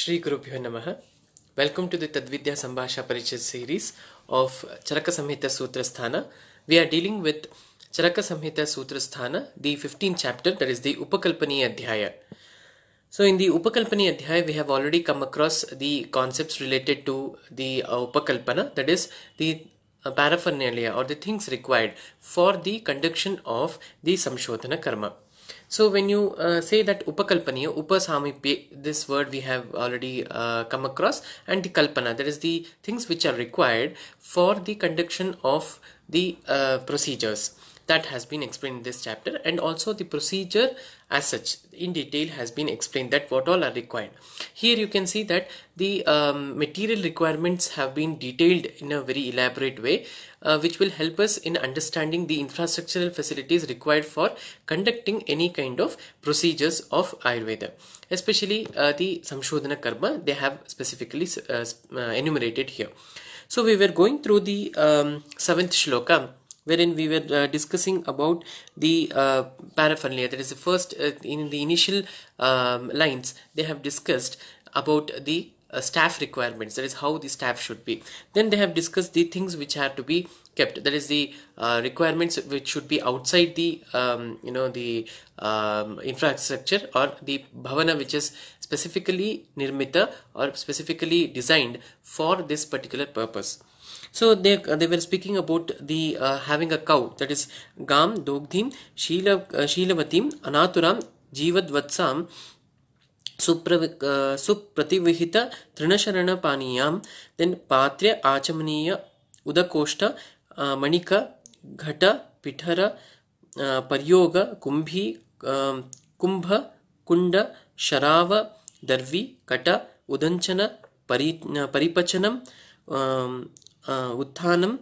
श्री गुरुभ्यो नम welcome to the Sambhasha Parichay series of Charaka Samhita Sutrasthana we are dealing with Charaka Samhita Sutrasthana the fifteen chapter that is the Upakalpaniya Adhyaya so in the Upakalpaniya Adhyaya we have already come across the concept related to the upakarana that is the paraphernalia or the things required for the conduction of the samshodhana karma So when you uh, say that upakalpaniya, upasami, this word we have already uh, come across and the kalpana, that is the things which are required for the conduction of the uh, procedures that has been explained in this chapter and also the procedure as such in detail has been explained that what all are required. Here you can see that the um, material requirements have been detailed in a very elaborate way uh, which will help us in understanding the infrastructural facilities required for conducting any kind of procedures of Ayurveda. Especially uh, the Samshodhana Karma, they have specifically uh, uh, enumerated here. So we were going through the um, seventh shloka wherein we were uh, discussing about the uh, paraphernalia that is the first uh, in the initial um, lines they have discussed about the uh, staff requirements that is how the staff should be then they have discussed the things which have to be kept that is the uh, requirements which should be outside the um, you know the um, infrastructure or the bhavana which is specifically nirmita or specifically designed for this particular purpose so they uh, they were speaking about the uh, having a cow that is gam dogdhim shila uh, shilavatim anaturam jivadvatsam ಸುಪ್ರವಿ ಸುಪ್ರತಿವಿಹಿತ ತೃಣಶರಣ ಪಾನೀಯಾಂ then ಪಾತ್ರೆ ಆಚಮನೀಯ ಉದಕೋಷ್ಠ ಮಣಿಕ ಘಟ ಪಿಠರ ಪರ್ಯೋಗ ಕುಂಭಿ ಕುಂಭ ಕುಂಡ ಶರಾವ ದರ್ವಿ ಕಟ ಉದಂಚನ ಪರಿ ಪರಿಪಚನ ಉತ್ಥಾನಂ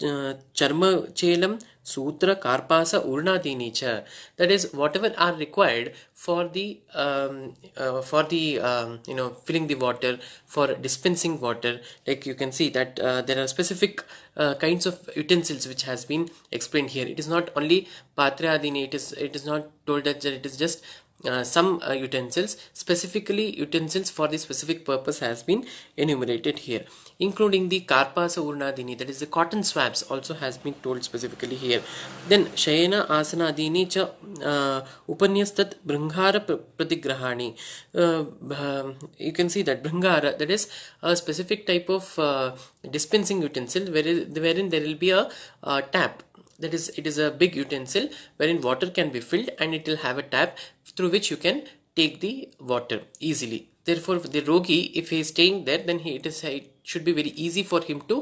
charmachelam, sutra, karpasa, urnadini cha. That is, whatever are required for the um, uh, for the um, you know filling the water, for dispensing water. Like you can see that uh, there are specific uh, kinds of utensils which has been explained here. It is not only patra It is it is not told that it is just uh, some uh, utensils specifically utensils for the specific purpose has been enumerated here including the Karpasa Urnadini, that is the cotton swabs also has been told specifically here. Then Shayana dini cha uh, Upanyastat Bringhara Pratigrahani. Uh, um, you can see that Bringhara, that is a specific type of uh, dispensing utensil wherein, wherein there will be a uh, tap that is it is a big utensil wherein water can be filled and it will have a tap through which you can take the water easily therefore the rogi if he is staying there then he it is it should be very easy for him to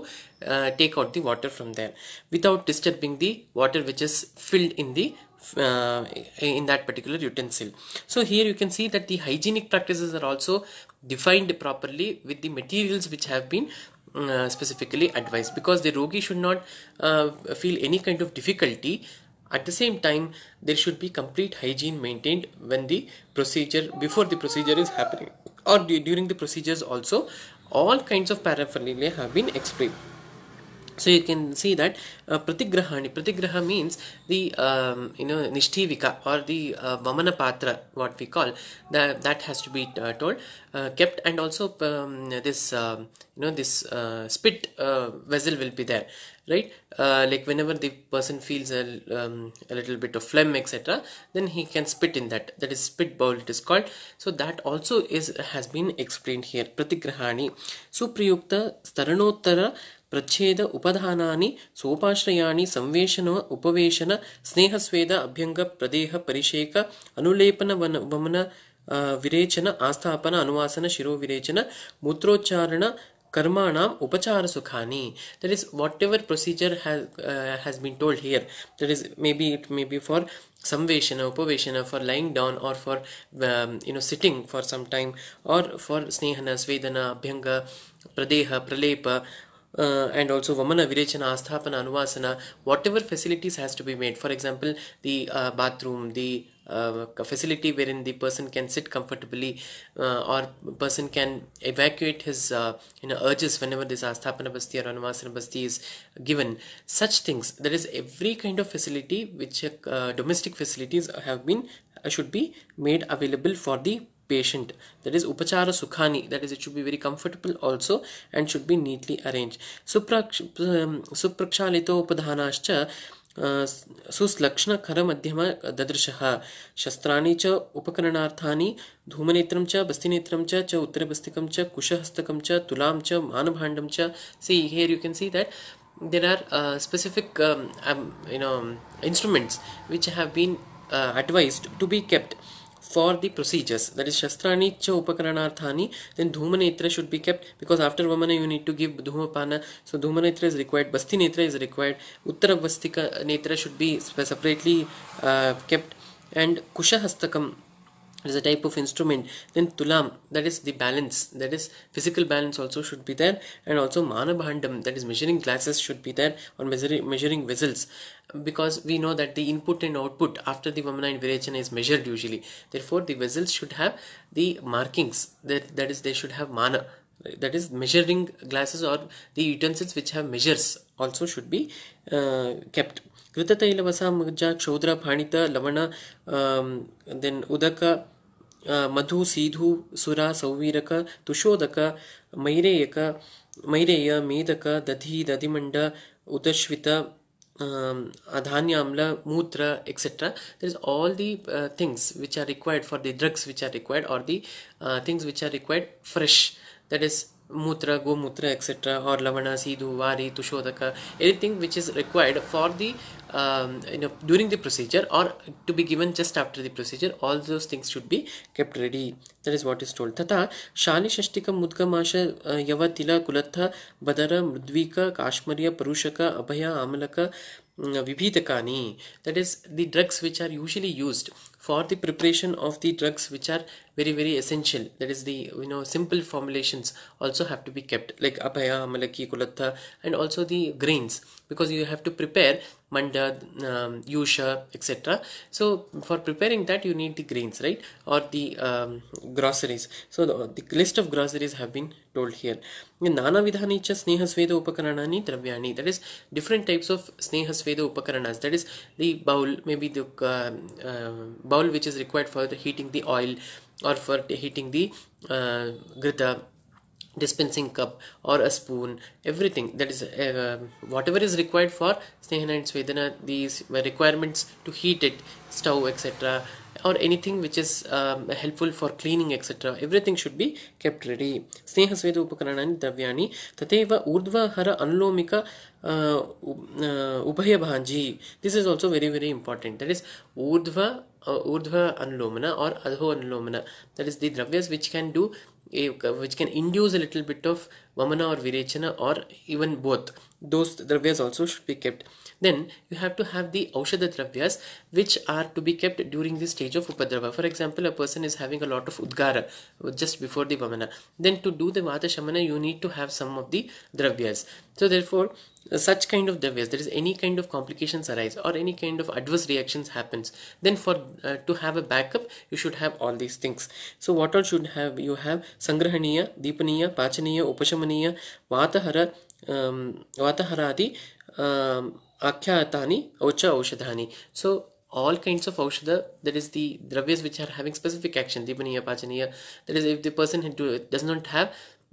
uh, take out the water from there without disturbing the water which is filled in the uh, in that particular utensil. So here you can see that the hygienic practices are also defined properly with the materials which have been uh, specifically advised because the rogi should not uh, feel any kind of difficulty at the same time there should be complete hygiene maintained when the procedure before the procedure is happening or during the procedures also all kinds of paraphernalia have been explained. So you can see that uh, Pratigrahani, Pratigraha means the um, you know vika or the uh, Vamanapatra, what we call that that has to be uh, told, uh, kept, and also um, this um, you know this uh, spit uh, vessel will be there, right? Uh, like whenever the person feels a, um, a little bit of phlegm, etc., then he can spit in that. That is spit bowl. It is called. So that also is has been explained here. Pratigrahani, Supriyukta Staranottara प्रच्छेद उपधा सोपाश्रयाणि संवेशन उपवेशन स्नेहस्वेद अभ्यंग प्रदेह परिषेक अनुलेपन वन वमन विरेचन आस्थापन अनुवासन शिरो विरेचन मूत्रोच्चारण कर्माणाम उपचार सुखानी that is whatever procedure has been told here that is may be it may be for samveshana upaveshana for lying down or for you know sitting for some time or for snehana swedana abhyanga pradeha pralepa uh, and also Vamana Virechana Asthapana Anuvasana, whatever facilities has to be made. For example, the uh, bathroom, the uh, facility wherein the person can sit comfortably uh, or person can evacuate his uh, you know urges whenever this asthapana basti or anuvasana basti is given such things there is every kind of facility which uh, domestic facilities have been should be made available for the patient that is upachara sukhani that is it should be very comfortable also and should be neatly arranged Supraksha um, suprakshalito upadhanascha uh, suslakshna khara madhyama dadrshaha shastrani cha upakaranarthani dhumanetram cha bastinetram cha cha uttarabastikam cha kusha hastikam cha tulam cha manabhandam cha see here you can see that there are uh, specific um, um, you know instruments which have been uh, advised to be kept for the procedures that is shastranicha upakaranarthani then dhumanetra should be kept because after vamana you need to give dhumapana so dhumanetra is required basti netra is required uttara vastika netra should be separately uh, kept and kusha hastakam it is a type of instrument then tulam that is the balance that is physical balance also should be there and also manabhandam that is measuring glasses should be there or measuring measuring vessels because we know that the input and output after the vamanine virechana is measured usually therefore the vessels should have the markings that that is they should have mana that is measuring glasses or the utensils which have measures also should be uh, kept ಕೃತತೈಲವಸ ಮುಜ ಕ್ಷೌದ್ರ ಫಾಣಿತ ಲವಣ then udaka. मधु सीधु सुरा सौवीरक तुशोदक मैरेयक मैरेय मेदक दधि दधिमंड उदश्वित धान्याम्ल मूत्र etcetera there is all the things which are required for the drugs which are required or the things which are required fresh that is mutra gomutra etcetera or lavana sidhu vari tushodaka anything which is required for the um, you know during the procedure or to be given just after the procedure all those things should be kept ready that is what is told तथा शालिषष्टिक मुद्गमाश यवतिल कुलत्थ बदर मृद्वीक काश्मर्य parushaka Abhay आमलक vibhitakani that is the drugs which are usually used for the preparation of the drugs which are very very essential that is the you know simple formulations also have to be kept like abhaya malaki, kulatha and also the grains because you have to prepare manda um, yusha etc so for preparing that you need the grains right or the um, groceries so the, the, list of groceries have been told here nana vidhani cha sneha sveda upakaranani travyani. that is different types of sneha sveda upakaranas that is the bowl maybe the uh, uh, bowl which is required for the heating the oil or for heating the uh, grita dispensing cup or a spoon everything that is uh, whatever is required for snehana and swedana these requirements to heat it stove etc or anything which is um, helpful for cleaning etc everything should be kept ready sneha svedu upakaranani davyani tateva urdvahara anlomika uh, uh, ubhaya bhanji this is also very very important that is urdva urdhva anulomana or adho anulomana. That is the dravyas which can do, which can induce a little bit of vamana or virechana or even both. those dravyas also should be kept. Then you have to have the aushadha dravyas which are to be kept during the stage of upadrava. For example, a person is having a lot of udgara just before the vamana. Then to do the vata shamana, you need to have some of the dravyas. So therefore, uh, such kind of dravyas, there is any kind of complications arise or any kind of adverse reactions happens. Then for uh, to have a backup, you should have all these things. So what all should have? You have sangrahaniya, deepaniya, pachaniya, upashamaniya, vatahara, um, Vataharadi um, Akhyatani Ocha Oshadhani. So all kinds of Oshadha, that is the dravyas which are having specific action, Dibaniya, Pachaniya, that is if the person does not have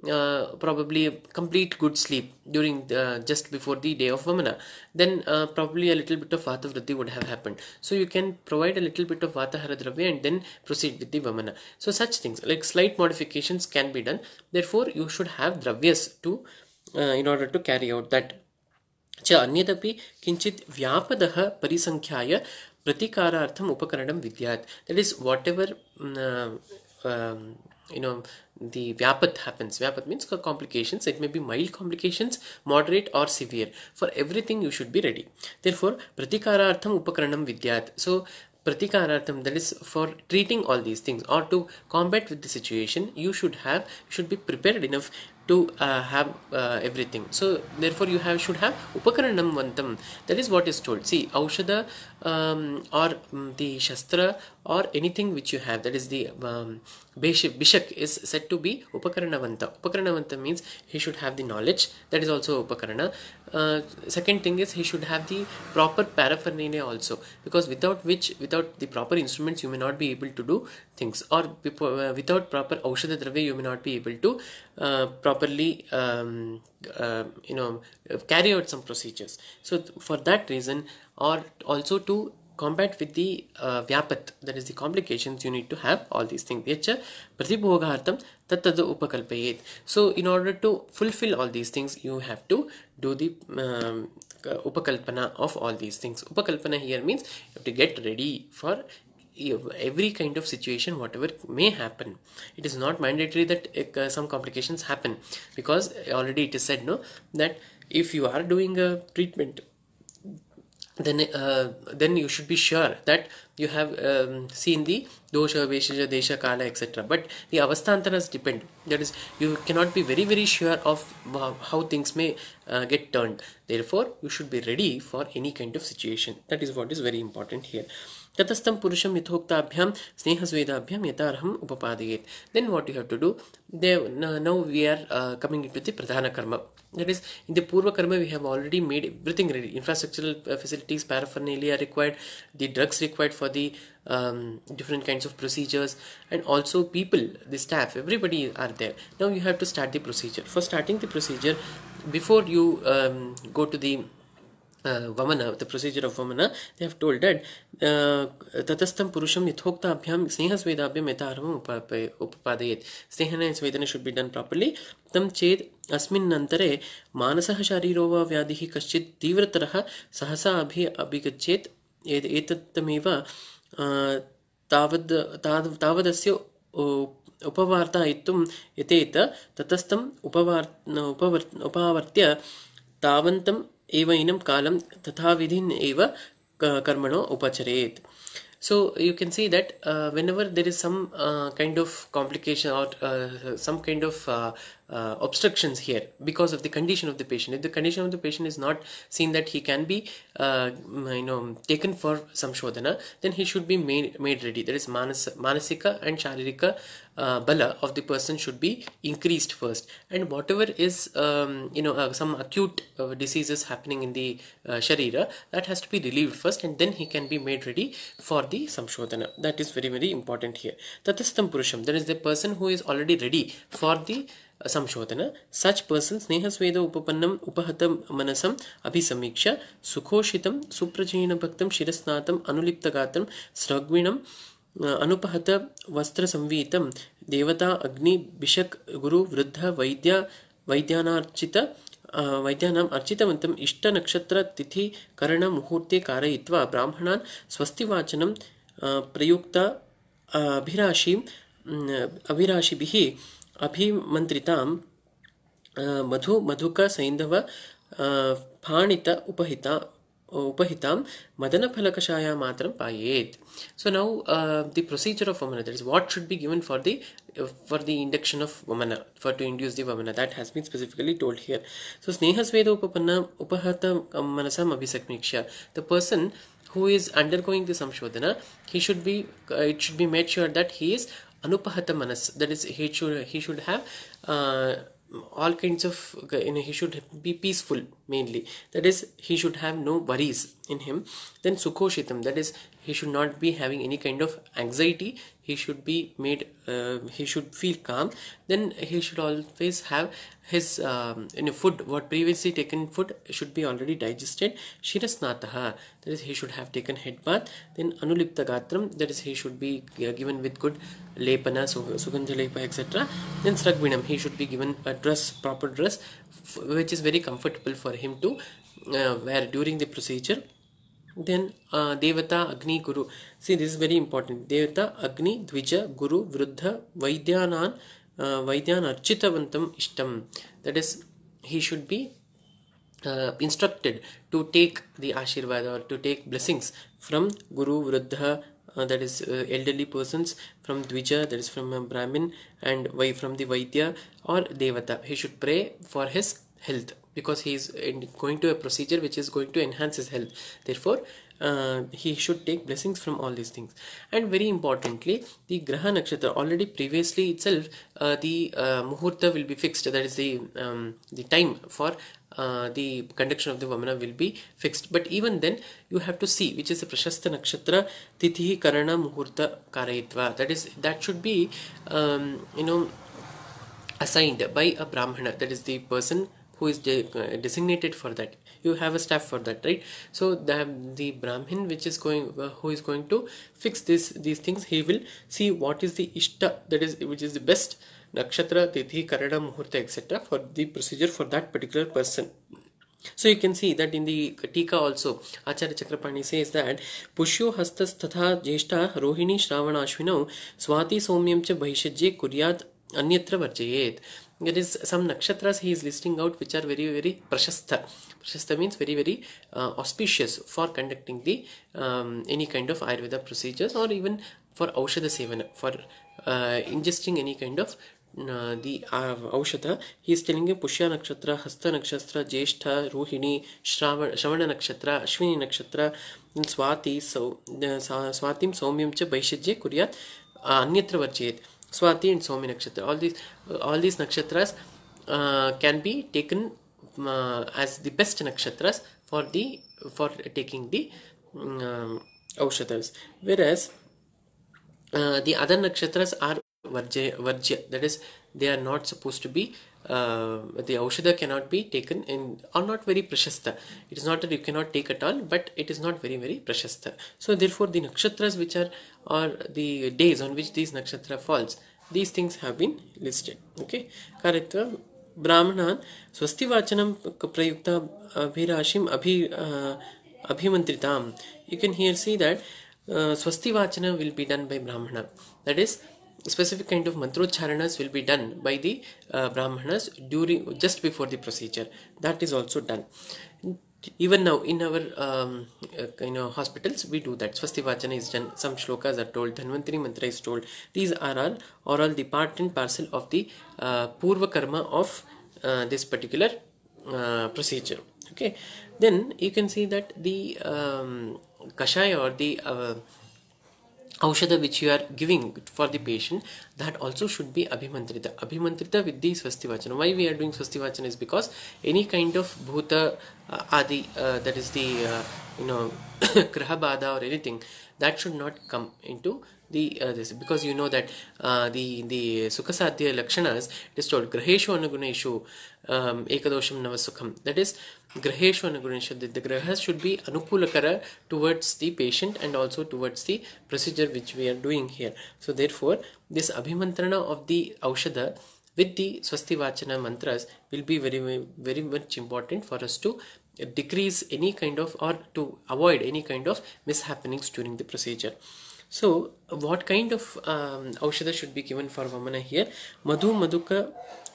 uh, probably a complete good sleep during the, just before the day of Vamana, then uh, probably a little bit of Vata Vritti would have happened. So you can provide a little bit of Vata Haradravya and then proceed with the Vamana. So such things like slight modifications can be done. Therefore, you should have Dravyas to uh, in order to carry out that च अन्यदपि किञ्चित् व्यापदः परिसङ्ख्याय प्रतिकारार्थम् उपकरणं विद्यात् That is whatever what mm, ever uh, um, you know the vyapat happens vyapat means complications it may be mild complications moderate or severe for everything you should be ready therefore pratikarartham upakaranam vidyat so pratikarartham that is for treating all these things or to combat with the situation you should have should be prepared enough to uh, have uh, everything so therefore you have should have upakaranam vantam that is what is told see aushada um, or um, the shastra or anything which you have that is the um, Bishak is said to be Upakaranavanta. Upakaranavanta means he should have the knowledge that is also Upakarana. Uh, second thing is he should have the proper paraphernalia also because without which without the proper instruments you may not be able to do things or uh, without proper Aushadha Dravya you may not be able to uh, properly um, uh, you know carry out some procedures. So th for that reason or also to combat with the uh, vyapat that is the complications you need to have all these things uh, so in order to fulfill all these things you have to do the um, uh, upakalpana of all these things upakalpana here means you have to get ready for every kind of situation whatever may happen it is not mandatory that uh, some complications happen because already it is said no that if you are doing a treatment then uh, then you should be sure that you have um, seen the dosha veshaja desha kala etc but the avasthantaras depend that is you cannot be very very sure of how things may uh, get turned therefore you should be ready for any kind of situation that is what is very important here ततस्थं पुरुषं यथोक्ताभ्यां स्नेहस्वेदाभ्यां यथार्हम् उपपादयेत् then what you have to do they now we pradhanakarma That is, in the Purva Karma, we have already made everything ready. Infrastructural uh, facilities, paraphernalia required, the drugs required for the um, different kinds of procedures, and also people, the staff, everybody are there. Now you have to start the procedure. For starting the procedure, before you um, go to the uh, vamana, the procedure of vamana, they have told that tatastam uh, purusham yathokta abhyam sneha svedabhyam yatharvam upapadayet. Snehana and svedana should be done properly. Tam ched अस्मिन्नन्तरे मानसः शारीरो वा व्याधिः कश्चित् तीव्रतरः सहसा अभि अभिगच्छेत् एतत्तमेव तावद् तावदस्य उपवार्तायितुम् यतेत ततस्थम् उपवार् उपवर् उपावर्त्य तावन्तम् एवैनं कालं तथाविधिन् एव कर्मणो उपचरेत् so you can see that uh, whenever there is some uh, kind of complication or uh, some kind of uh, obstructions here because of the condition of the patient if the condition of the patient is not seen that he can be uh, you know taken for samshodhana then he should be made, made ready that is manas, manasika and charirika uh, bala of the person should be increased first and whatever is um, you know uh, some acute uh, diseases happening in the uh, sharira that has to be relieved first and then he can be made ready for the samshodhana that is very very important here tatastham purusham that is the person who is already ready for the samshodhana such person ಸ್ನೇಹಸ್ವೇದ ಉಪಪನ್ನಂ ಉಪಹತ ಮನಸಂ ಅಭಿಸಮೀಕ್ಷ ಸುಖೋಷಿತಂ ಸುಪ್ರಚೀನ ಭಕ್ತಂ ಶಿರಸ್ನಾತಂ ಅನುಲಿಪ್ತಗಾತಂ ಸ್ರಗ್ವಿಣಂ ಅನುಪಹತ ವಸ್ತ್ರ ಸಂವೀತಂ ದೇವತಾ ಅಗ್ನಿ ಬಿಷಕ್ ಗುರು ವೃದ್ಧ ವೈದ್ಯ ವೈದ್ಯಾನಾರ್ಚಿತ वैद्यानाम् अर्चितवन्तम् इष्टनक्षत्रतिथिकरणमुहूर्ते कारयित्वा ब्राह्मणान् स्वस्तिवाचनं प्रयुक्ता अभिराशिम् अभिराशिभिः अभिमंत्रिता मधु मधुक सैंधव फाणित उपहिता उपहिता मदनफलकषाया मात्र पाए so now the procedure of vamana that is what should be given for the for the induction of vamana for to induce the vamana that has been specifically told here so स्नेहस्वेद उपपन्न उपहत मनसम अभिसमीक्ष्य the person who is undergoing the samshodhana he should be it should be made sure that he is anupahata manas that is he should he should have uh, all kinds of you know he should be peaceful mainly that is he should have no worries in him then sukoshitam that is he should not be having any kind of anxiety he should be made uh, he should feel calm then he should always have his um, you know, food what previously taken food should be already digested shirasnataha that is he should have taken head bath then anulipta gatram that is he should be uh, given with good lepana sugandha lepa etc then sragvinam he should be given a dress proper dress which is very comfortable for him to uh, wear during the procedure then uh, devata agni guru see this is very important devata agni dvija guru vruddha vaidyanan uh, vaidyan architavantam ishtam that is he should be uh, instructed to take the ashirvada or to take blessings from guru vruddha uh, that is uh, elderly persons from dvija that is from a brahmin and from the vaidya or devata he should pray for his health because he is going to a procedure which is going to enhance his health therefore uh, he should take blessings from all these things and very importantly the graha nakshatra already previously itself uh, the uh, muhurta will be fixed that is the um, the time for uh, the conduction of the vamana will be fixed but even then you have to see which is the prashasta nakshatra tithi karana muhurta karayitva that is that should be um, you know assigned by a brahmana that is the person who is de uh, designated for that you have a staff for that right so the, the brahmin which is going uh, who is going to fix this these things he will see what is the ishta that is which is the best nakshatra tithi karada muhurta etc for the procedure for that particular person so you can see that in the Tika also, Acharya Chakrapani says that Pushyo Hastas Tatha Jeshta Rohini Shravana ashvinau Swati Somyam Cha Bhaishajye Kuryat Anyatra Varjayet there is some nakshatras he is listing out which are very very prashastha. Prashastha means very very auspicious for conducting the any kind of Ayurveda procedures or even for Aushadha Sevana, for ingesting any kind of the Aushadha. He is telling you Pushya Nakshatra, Hasta Nakshatra, Jeshtha, Rohini, Shravana, Nakshatra, Ashwini Nakshatra, Swati, so, uh, Swatim, Somyam, Cha, Vaishajya, Kuryat, Anyatra Varjayat. Swati and Somi Nakshatra. All these all these nakshatras uh, can be taken uh, as the best nakshatras for the for taking the um, aushadhas. Whereas uh, the other nakshatras are varjya varjya that is they are not supposed to be uh, Uh, the aushadha cannot be taken in are not very precious. It is not that you cannot take at all, but it is not very very precious. So therefore, the nakshatras which are or the days on which these nakshatra falls, these things have been listed. Okay, karitva vachanam स्वस्तिवाचनं abhirashim abhi uh, abhi अभिमन्त्रिताम् You can here see that uh, Swasti Vachanam will be done by Brahmana. That is specific kind of mantrocharanas will be done by the uh, brahmanas during just before the procedure that is also done even now in our um, uh, you know hospitals we do that swasti vachana is done some shlokas are told dhanvantri mantra is told these are all are all the part and parcel of the uh, purva karma of uh, this particular uh, procedure okay then you can see that the um, kashaya or the uh, Aushadha which you are giving for the patient that also should be Abhimantrita. Abhimantrita with the Swasti Vachana. Why we are doing Swasti Vachana is because any kind of Bhuta uh, Adi uh, that is the uh, you know graha or anything that should not come into the uh, this because you know that uh, the the sukhasadhya lakshanas it is told graheshu anuguneshu um, ekadosham navasukham that is graheshu anuguneshu the, the grahas should be anupulakara towards the patient and also towards the procedure which we are doing here so therefore this abhimantrana of the aushadha with the swastivachana vachana mantras will be very very much important for us to decrease any kind of or to avoid any kind of mishappenings during the procedure So what kind of um, Aushadha should be given for Vamana here? Madhu maduka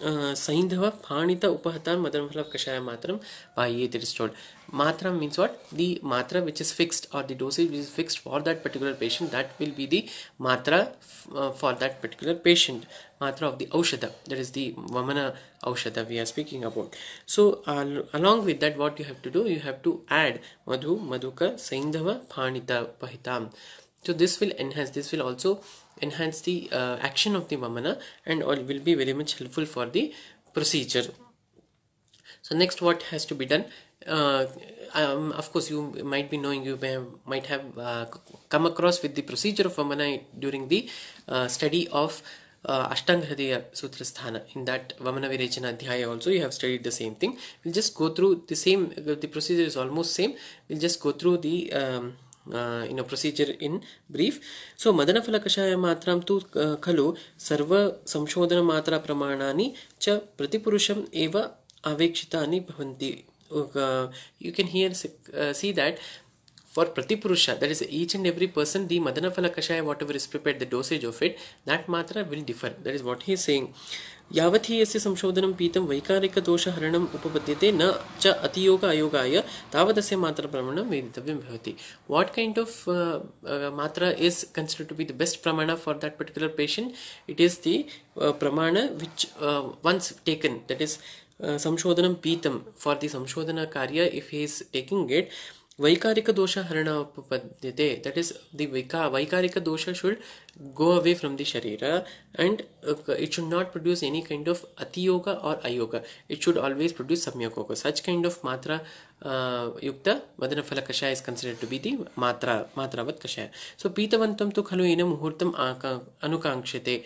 uh, Saindhava Phanita upahata Madanfala Kashaya Matram Paye it is told. Matram means what? The matra which is fixed or the dosage which is fixed for that particular patient that will be the matra uh, for that particular patient. Matra of the Aushadha that is the Vamana Aushadha we are speaking about. So uh, along with that what you have to do? You have to add Madhu maduka Saindhava Phanita Upahitam. so this will enhance this will also enhance the uh, action of the vamana and all will be very much helpful for the procedure so next what has to be done uh, um, of course you might be knowing you may, might have uh, come across with the procedure of vamana during the uh, study of uh, Ashtanga Sutra Sthana. in that Vamana Virechana Adhyaya also you have studied the same thing we'll just go through the same the procedure is almost same we'll just go through the um, you know, procedure in brief. So, Madanafalakashaya matram tu khalu sarva samshodana matra pramanani cha pratipurusham eva avekshitani bhavanti. You can here see that For Pratipurushya, that is each and every person, the madana phala Kashaya, whatever is prepared, the dosage of it, that matra will differ. That is what he is saying. यावत् ही यस्य संशोधनं पीतं वैकारिक दोष हरणं उपपद्यते न च अतियोग अयोगाय तावदस्य मात्र प्रमाणं वेदितव्यं भवति what kind of matra is considered to be the best pramana for that particular patient it is the pramana which once taken that is संशोधनं पीतं for the samshodhana karya if he is taking it वैकारिक दोष हरण उपपद्यते दट इज दि विका vaikarika dosha should go away from the sharira and it should not produce any kind of atiyoga or ayoga it should always produce सम्यक yoga such kind of मात्रा युक्त वदन फल कषाय is considered to be the matra matravat कषाय सो पीतवंत तो खलु इन मुहूर्त अनुकांक्षते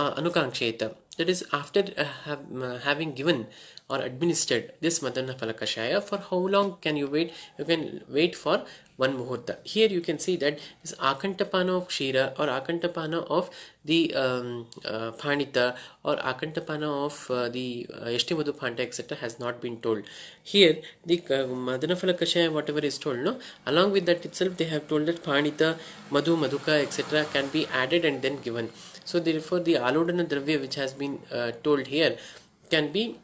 अनुकांक्षेत that is after uh, have, uh, having given or administered this Madana phalakashaya for how long can you wait? You can wait for one Muhurta. Here you can see that this Akantapana of Shira or Akantapana of the um, uh, akanta or Akantapana of uh, the uh, Yashtivadu etc. has not been told. Here the uh, Madana phalakashaya whatever is told no along with that itself they have told that Pandita, Madhu, Madhuka etc. can be added and then given. So therefore the alodana dravya which has been uh, told here can be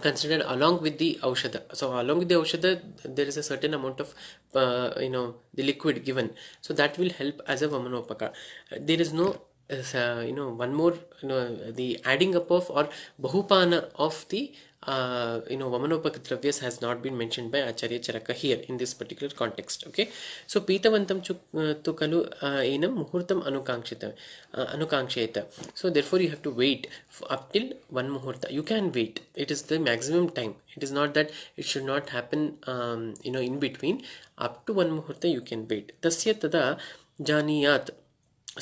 considered along with the aushadha. So along with the aushadha there is a certain amount of uh, you know the liquid given. So that will help as a vamanopaka. Uh, there is no uh, you know one more you know the adding up of or bahupana of the uh, you know vamanopakitravyas has not been mentioned by acharya charaka here in this particular context okay so pitavantam tukalu kalu enam muhurtam anukankshita anukankshita so therefore you have to wait up till one muhurta you can wait it is the maximum time it is not that it should not happen um, you know in between up to one muhurta you can wait tasya tada janiyat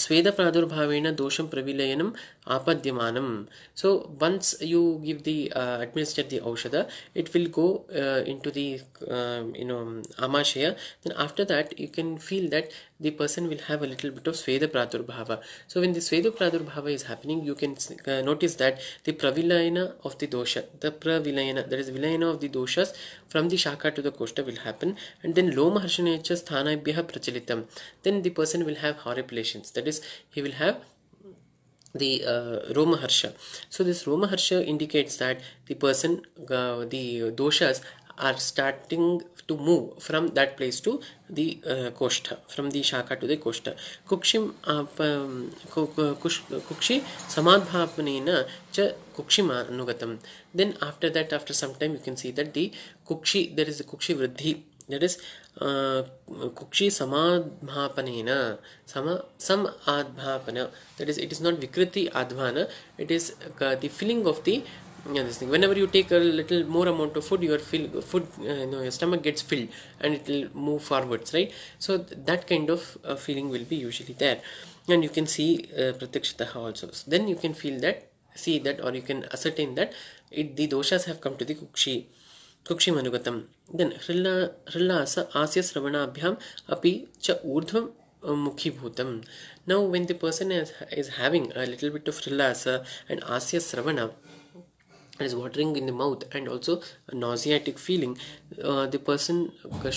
స్వేద ప్రాదుర్భావేణ దోషం ప్రవిలయనం apadyamanam so once you give the uh, administer the aushadha it will go uh, into the uh, you know amashaya then after that you can feel that the person will have a little bit of Sveda Pradurbhava. So when the Sveda Pradurbhava is happening, you can uh, notice that the Pravilayana of the dosha, the Pravilayana, that is Vilayana of the doshas from the Shaka to the Koshta will happen and then Loma Harshanecha Sthanabhyaha Prachalitam. Then the person will have horripilations, that is he will have the uh, Harsha. So this Roma Harsha indicates that the person, uh, the doshas are starting to move from that place to the uh, Koshta, from the Shaka to the Koshta. Kukshim, uh, um, Kukshi Samadbhavanena cha Kukshima Nugatam. Then after that, after some time, you can see that the Kukshi, there is the Kukshi Vriddhi. That is कुक्षि samadbhapanena some sam adbhapana that is it is not vikriti adhvana it is uh, the filling of yeah, this thing. Whenever you take a little more amount of food, your fill, food, uh, you know, your stomach gets filled, and it will move forwards, right? So th- that kind of uh, feeling will be usually there, and you can see uh, pratyakshataha also. So then you can feel that, see that, or you can ascertain that it the doshas have come to the kukshi. कक्षिमगत देस आस श्रवणाभ्या अभी च ऊर्ध मुखीभूत now when the person is is having a little bit of hrillasa and asya sravana is watering in the mouth and also nauseatic feeling the person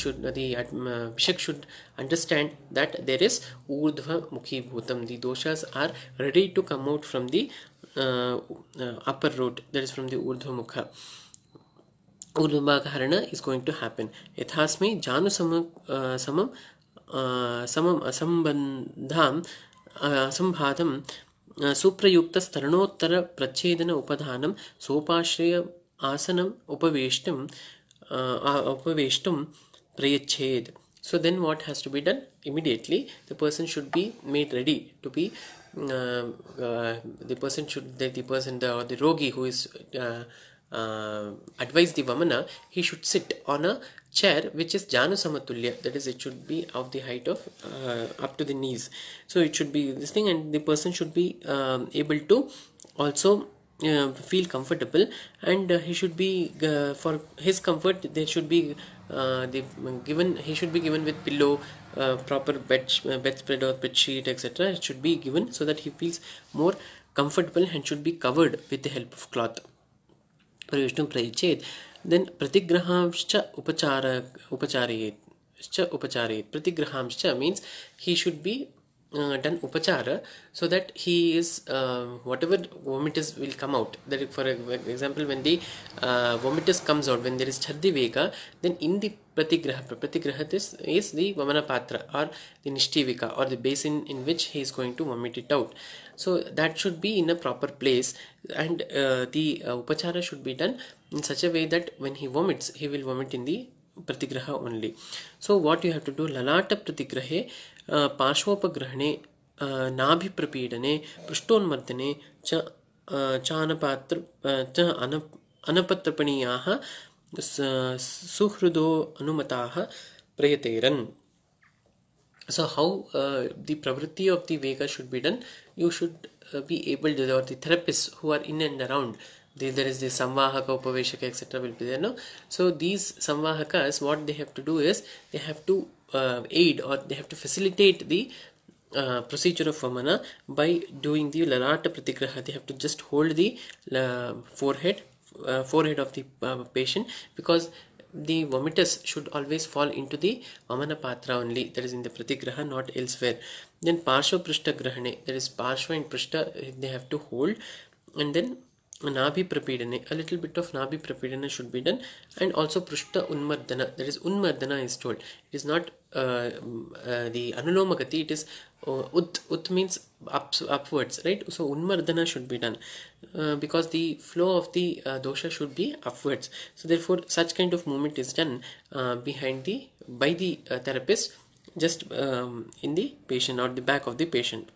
should the bhishak should understand that there is urdhva mukhibhuta the doshas are ready to come out from the upper road that is from the urdhva mukha Urvabhakarana is going to happen. Yathasmi Janu samam, uh, samam, uh, samam asambandham uh, सुप्रयुक्त स्तरणोत्तर प्रच्छेदन उपधानं सोपाश्रय आसनम उपवेष्टुम उपवेष्टुम प्रयच्छेद so then what has to be done immediately the person should be made ready to be uh, uh, the person should the, person or the rogi who is uh, uh, advise the Vamana, uh, he should sit on a chair which is Janu Samatulya, that is, it should be of the height of uh, up to the knees. So it should be this thing, and the person should be um, able to also. Uh, feel comfortable and uh, he should be uh, for his comfort there should be the um, given he should be given with pillow proper bed bedspread or bed sheet etc it should be given so that he feels more comfortable and should be covered with the help of cloth प्रवेश प्रयच्छेत् then प्रतिग्रहांश्च उपचार उपचारयेत् च उपचारयेत् प्रतिग्रहांश्च means he should be uh, done upachara so that he is uh, whatever vomitus will come out that for example when the uh, vomitus comes out when there is chaddi vega then in the pratigraha pratigraha is, is the vamana patra or the nishtivika or the basin in which he is going to vomit it out so that should be in a proper place and uh, the uh, upachara should be done in such a way that when he vomits he will vomit in the pratigraha only so what you have to do lalata pratigrahe पार्श्वोपग्रहणे नाभिप्रपीडने पृष्ठोन्मर्दने च चानपात्र च अन अनपत्रपणीयाः सुहृदो अनुमताः प्रयतेरन् so how uh, the pravritti of the vega should be done you should uh, be able to or the therapists who are in and around the, there is the samvahaka upaveshaka etc will be there no so these samvahakas what they have to do is they have to uh, aid or they have to facilitate the uh, procedure of vamana by doing the lalata pratigraha they have to just hold the uh, forehead uh, forehead of the uh, patient because the vomitus should always fall into the vamana patra only that is in the pratigraha not elsewhere then parshva prishta grahane that is parshva and prishta they have to hold and then Nabi Prapidane, a little bit of Nabi Prapidana should be done, and also Prushta Unmardana, that is Unmardana is told. It is not uh, uh, the Anulomagati, it is uh, Ut, Ut means upwards, right? So Unmardana should be done uh, because the flow of the uh, dosha should be upwards. So therefore, such kind of movement is done uh, behind the by the uh, therapist just um, in the patient or the back of the patient.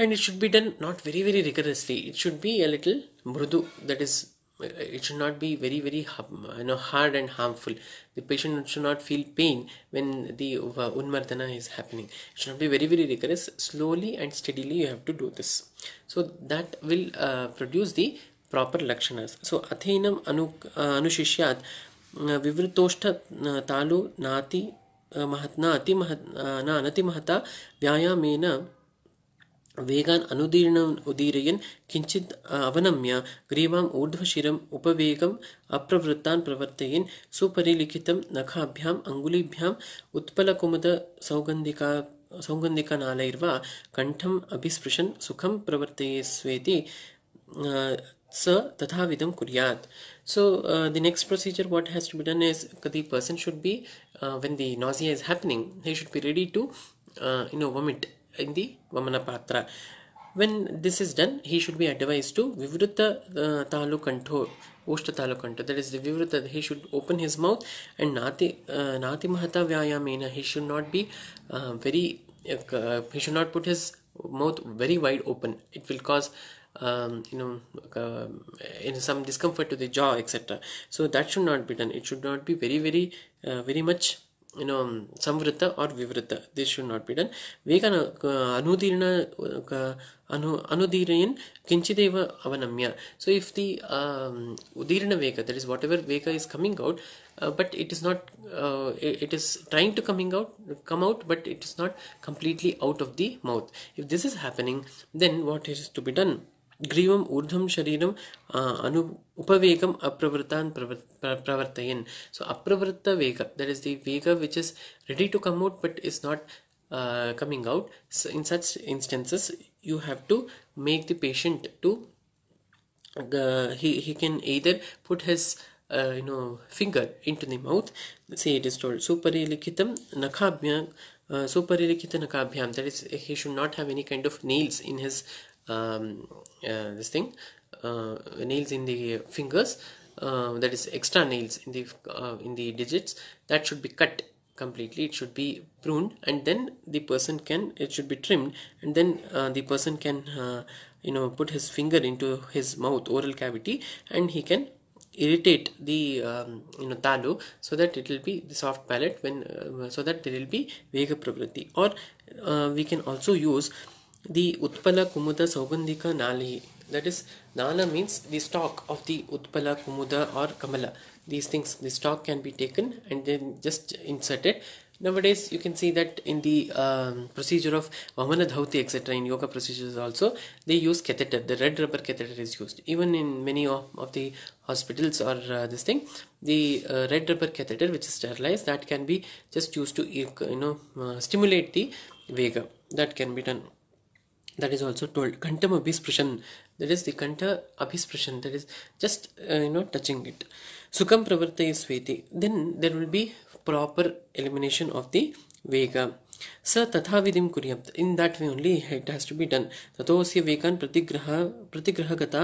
and it should be done not very very rigorously it should be a little mrudu that is it should not be very very you know hard and harmful the patient should not feel pain when the unmardana is happening it should not be very very rigorous slowly and steadily you have to do this so that will uh, produce the proper lakshanas so athenam anu anushishyat विवृतोष्ठ तालु नाति talu nati महत् mahatna ati व्यायामेन वेगान् अनुदीर्णम् उदीरयन् किञ्चित् अवनम्य ग्रीवाम् ऊर्ध्वशिरम् उपवेगम् अप्रवृत्तान् प्रवर्तयन् सुपरिलिखितं नखाभ्याम् अङ्गुलिभ्याम् उत्पलकुमुदसौगन्धिका सौगन्धिकनालैर्वा कण्ठम् अभिस्पृशन् सुखं प्रवर्तयेस्वेति स tathavidam kuryat so uh, the next procedure what has to be done is the person should be uh, when the nausea is happening he should be ready to uh, you know vomit in the Vamana Patra. When this is done, he should be advised to Vivrutta uh, Talu Kanto, Ushta Talu Kanto. That is the Vivrutta, he should open his mouth and Nati, uh, nati Mahata Vyayamena, he should not be uh, very, uh, he should not put his mouth very wide open. It will cause um, you know uh, in some discomfort to the jaw etc so that should not be done it should not be very very uh, very much you know um, samvritta or vivritta this should not be done vegana uh, anudirna uh, anu, anudirin. kinchideva avanamya so if the um, udirna veka that is whatever veka is coming out uh, but it is not uh, it, it is trying to coming out come out but it is not completely out of the mouth if this is happening then what is to be done ग्रीवम् ऊर्ध्वं शरीरम् अनु उपवेगम् अप्रवृत्तान् प्रवर्तयन् सो अप्रवृत्त वेग that is the vega which is ready to come out but is not coming out in such instances you have to make the patient to he, he can either put his uh, you know finger into the mouth See it is told suparilikhitam nakhabhyam uh, suparilikhitanakabhyam that is he should not have any kind of nails in his um, uh, this thing uh, nails in the fingers uh, that is extra nails in the in the digits that should be cut completely it should be pruned and then the person can it should be trimmed and then the person can you know put his finger into his mouth oral cavity and he can irritate the um, you know talo so that it will be the soft palate when uh, so that there will be vega prakriti or uh, we can also use the Utpala Kumuda Saugandhika Nalihi. That is, Nala means the stalk of the Utpala Kumuda or Kamala. These things, the stalk can be taken and then just inserted. Nowadays, you can see that in the um, procedure of Vamana Dhauti, etc., in yoga procedures also, they use catheter. The red rubber catheter is used. Even in many of, of the hospitals or uh, this thing, the uh, red rubber catheter, which is sterilized, that can be just used to you know uh, stimulate the vega. That can be done. that is also told kantam abhisprashan that is the kanta abhisprashan that is just uh, you know touching it sukam pravartaye sveti then there will be proper elimination of the vega स तथा विधि कुरियात in that way only it has to be done तथोस्य वेकान प्रतिग्रह प्रतिग्रहगता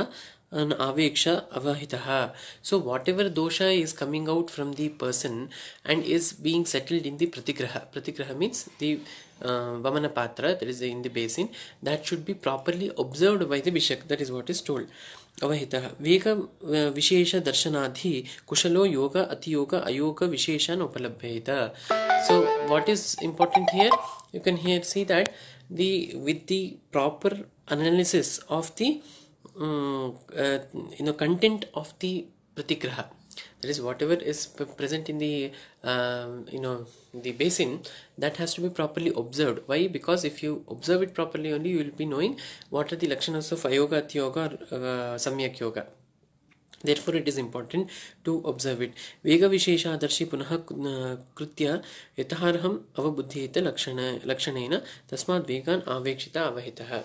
an aveksha avahitaha. So whatever dosha is coming out from the person and is being settled in the pratigraha. Pratigraha means the uh, vamana patra that is in the basin that should be properly observed by the bishak. That is what is told. अवहितः वेग विशेषदर्शनाधि कुशलो योग अतियोग अयोग विशेषान् उपलभ्येत so what is important here you can here see that the with the proper analysis of the uh, you know content of the pratigraha that is whatever is present in the uh, you know the basin that has to be properly observed why because if you observe it properly only you will be knowing what are the lakshanas of ayoga atyoga or uh, samyak yoga therefore it is important to observe it vega vishesha darshi punah krutya yataharham avabuddhyete lakshana lakshaneena tasmad vegan avekshita avahitah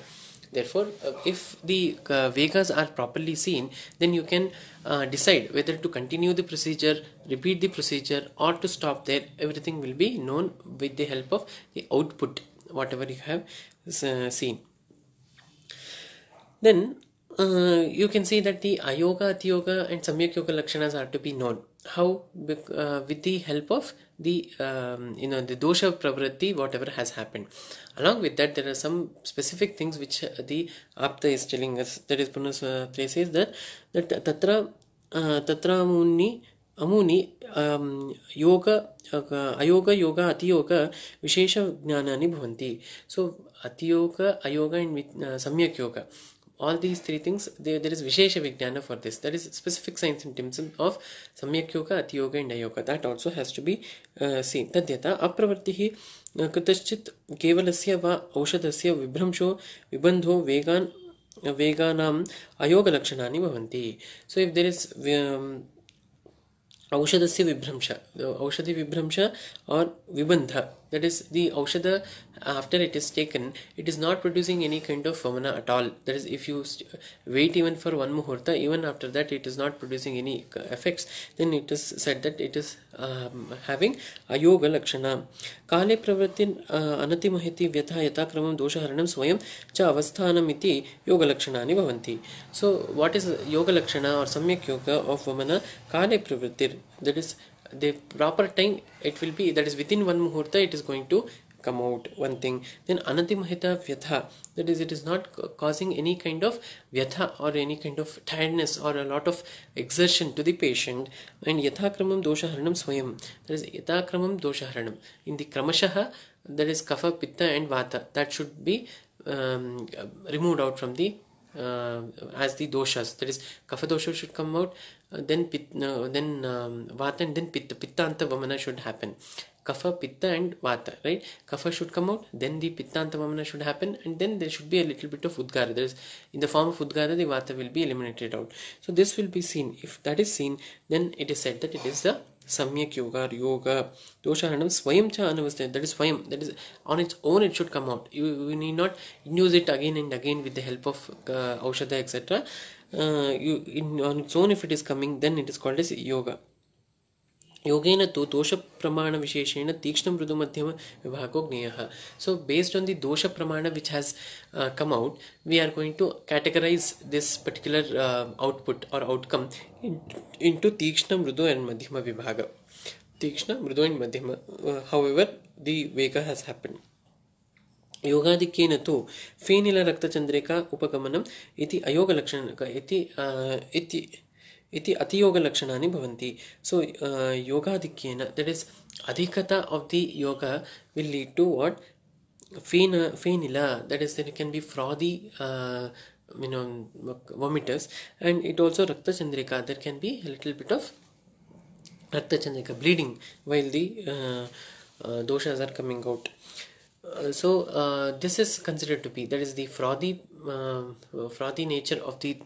Therefore, uh, if the uh, Vegas are properly seen, then you can uh, decide whether to continue the procedure, repeat the procedure or to stop there. Everything will be known with the help of the output, whatever you have uh, seen. Then uh, you can see that the Ayoga, Atyoga and Samyak Yoga Lakshanas are to be known how uh, with the help of the um, you know the dosha pravritti whatever has happened along with that there are some specific things which uh, the apta is telling us that is punas uh, says that that tatra uh, tatra muni um, uh, ayoga yoga ಅಯೋಗ ಯೋಗ ಅತಿಯೋಗ ವಿಶೇಷ ಜ್ಞಾನಾನಿ ಭವಂತಿ so atiyoga ayoga and with all these three things they, there is vishesha vijnana for this that is specific signs and symptoms of samyak yoga ati yoga and ayoga that also has to be uh, seen tadyata apravartihi va aushadasya vibhramsho vibandho vegan veganam ayoga lakshanani bhavanti so if there is um, औषधस्य विभ्रंश औषधि विभ्रंश or vibandha that is the aushadha after it is taken it is not producing any kind of famana at all that is if you wait even for one muhurta even after that it is not producing any effects then it is said that it is um, having ayoga lakshana kale pravrattin uh, anati mahiti vyatha yathakramam doshaharanam swayam cha avasthanam iti yoga lakshanani bhavanti so what is yoga lakshana or samyak yoga of famana kale pravrattir that is the proper time it will be that is within one muhurta it is going to come out one thing then anantimahita vyatha that is it is not causing any kind of vyatha or any kind of tiredness or a lot of exertion to the patient and yathakramam haranam swayam that is yathakramam haranam. in the kramashaha that is kapha pitta and vata that should be um, removed out from the uh, as the doshas that is kapha dosha should come out uh, then pit, uh, then um, vata and then pitta pitta anta vamana should happen kapha, pitta and vata, right? Kapha should come out, then the pitta and vamana should happen and then there should be a little bit of udgara. There is, in the form of udgara, the vata will be eliminated out. So this will be seen. If that is seen, then it is said that it is the Samyak Yoga or Yoga. Doshahanam Swayam Cha Anavastaya. That is Swayam. That is on its own it should come out. You, you need not induce it again and again with the help of uh, Aushadha etc. Uh, you in, on its own if it is coming then it is called as Yoga. योगेन तो दोष प्रमाण विशेषेण तीक्षण मृदु मध्यम विभागो ज्ञेय so based on the dosha pramana which has come out we are going uh, to categorise this particular output or outcome into uh, tikshna मृदु एंड मध्यम विभाग तीक्षण मृदु एंड मध्यम हाउ एवर दि वेग हैज हैपन योगाधिक्येन तु फेनिलरक्तचन्द्रिका उपगमनम् अयोगलक्षण iti atiyoga lakshanani bhavanti so uh, yoga adikyena that is adhikata of the yoga will lead to what Fena, fenila that is there can be frothy uh, you know vomiters, and it also rakta chandrika there can be a little bit of rakta chandrika bleeding while the uh, uh, doshas are coming out uh, so uh, this is considered to be that is the frothy uh, frothy nature of the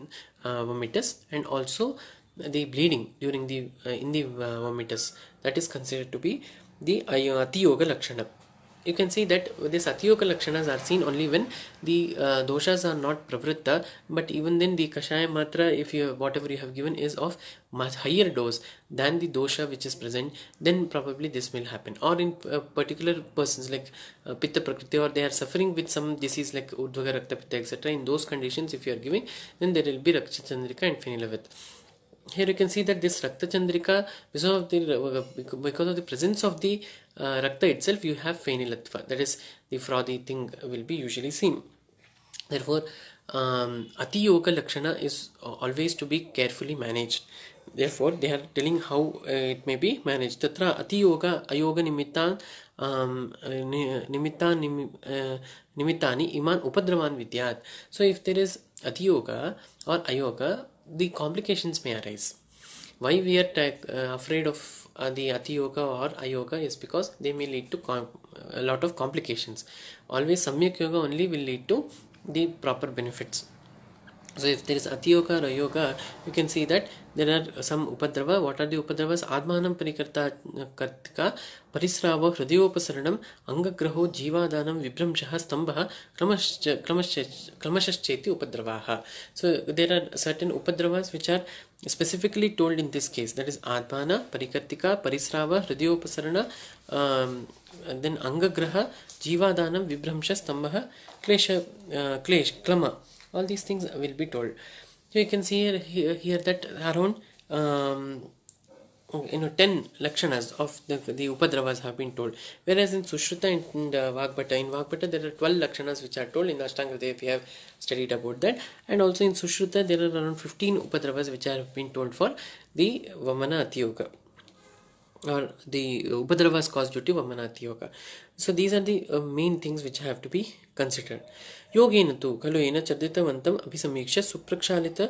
uh, vomitus and also the bleeding during the uh, in the vomitus that is considered to be the atioga lakshana you can see that the Satyoka Lakshanas are seen only when the uh, doshas are not pravritta but even then the Kashaya Matra if you whatever you have given is of much higher dose than the dosha which is present then probably this will happen or in uh, particular persons like uh, Pitta Prakriti or they are suffering with some disease like Udvaga Rakta Pitta etc in those conditions if you are giving then there will be Rakshachandrika and Phenylavit. here you can see that this Rakta Chandrika because of the, because of the presence of the uh, Rakta itself you have Phenylatva that is the frothy thing will be usually seen. Therefore um, ati yoga Lakshana is always to be carefully managed. Therefore they are telling how uh, it may be managed. Tatra ati yoga Ayoga Nimittan निमित्ता iman upadravan vidyat so if there is ati yoga or ayoga the complications may arise. Why we are uh, afraid of uh, the Ati Yoga or Ayoga is because they may lead to a lot of complications. Always Samyak Yoga only will lead to the proper benefits. So if there is Ati Yoga or Ayoga, you can see that there are some upadrava what are the उपद्रव आत्मा परिकर्ता कर्तिका परिस्राव हृदयोपसरण अंगग्रहो जीवादान विभ्रंश स्तंभ क्रमश क्रमश्चेती उपद्रवा सो देर are certain upadrava which are specifically told in this case that is आत्मा परिकर्तिका परिस्राव हृदयोपसरण then अंगग्रह जीवादान विभ्रंश स्तंभ क्लेश क्लेश क्लम all these things will be told So you can see here, here that around um, you know 10 lakshanas of the, the upadravas have been told whereas in sushruta and, and uh, vagbata in vagbata there are 12 lakshanas which are told in ashtanga if we have studied about that and also in sushruta there are around 15 upadravas which have been told for the vamana yoga or the upadravas caused due to vamana atyoga so these are the uh, main things which have to be considered योगेन तो खलुन चर्दितवत अभी समीक्ष्य सुप्रक्षात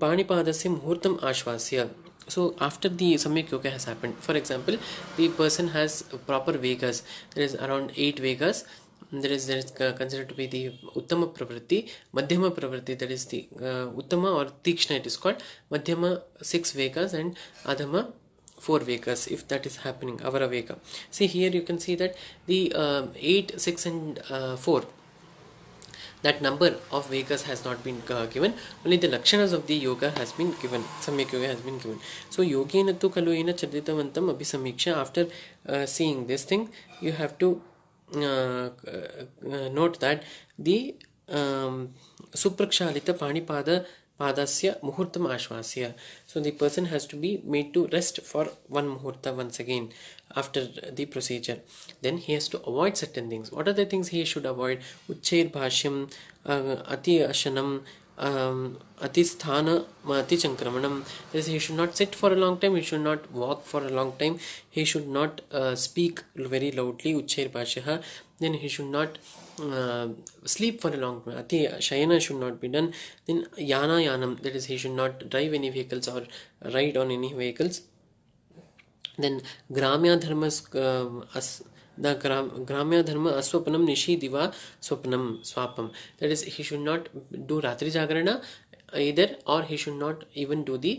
पाणीपाद से मुहूर्त आश्वास्य so after the samyak yoga has happened for example the person has proper vegas there is around eight vegas there is there is consider to be the uttama pravritti madhyama pravritti there is the uttama or tikshna it is called madhyama six vegas and adhama four vegas if that is happening or a vega see here you can see that the eight six and four that number of vehicles has not been uh, given only the lakshanas of the yoga has been given samyak yoga has been given so yogena tu kaluena chadritavantam abhisamiksha after uh, seeing this thing you have to uh, uh, uh note that the um, suprakshalita panipada padasya muhurtam ashvasya. so the person has to be made to rest for one muhurta once again after the procedure then he has to avoid certain things what are the things he should avoid uchchair bhashyam uh, ati ashanam um, atistana atichankramana this he should not sit for a long time he should not walk for a long time he should not uh, speak very loudly uchchair bhashya then he should not uh, sleep for a long time ati shayana should not be done then yana yanam that is he should not drive any vehicles or ride on any vehicles then ग्राम्याधर्म अस् द ग्राम ग्राम्याधर्म अस्वप्नम निशीदि स्वप्नम स्वापम that is he should not do ratri jagarana either or he should not even do the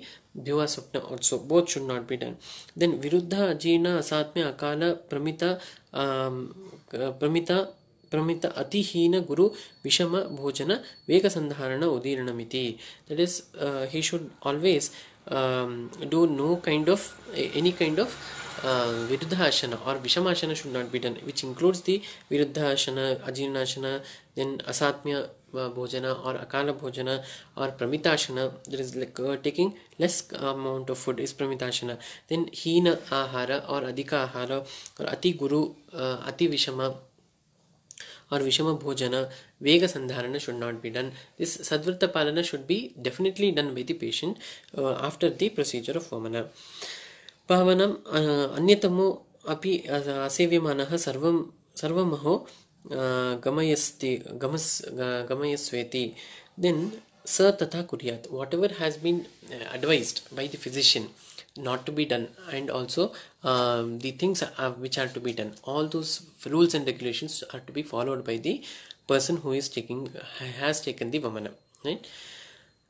भ्युआ svapna also both should not be done then विरुद्ध अजीर्ण असात्म्य अकाल प्रमित प्रमित प्रमित अतिन गुर विषम भोजन वेग संधारण उदीर्णमिति that is he should always um, do no kind of any kind of uh, Viruddhasana or Vishamasana should not be done, which includes the Viruddhasana, Ajinasana, then Asatmya Bhojana or Akala Bhojana or Pramitasana. There is like uh, taking less amount of food is Pramitasana. Then heena Ahara or Adhika Ahara or Ati Guru, uh, Ati Vishama or Vishama Bhojana, Vega Sandharana should not be done. This Sadvrta Palana should be definitely done by the patient uh, after the procedure of Vamana. Pavanam uh, Anyatamo Api uh, Asevyamanaha Sarvam Sarvamaho uh, Gamayasti Gamas uh, Gamayasveti. Then Sir Tatha Kuryat, whatever has been advised by the physician not to be done and also um, the things are, which are to be done all those rules and regulations are to be followed by the person who is taking has taken the vamana right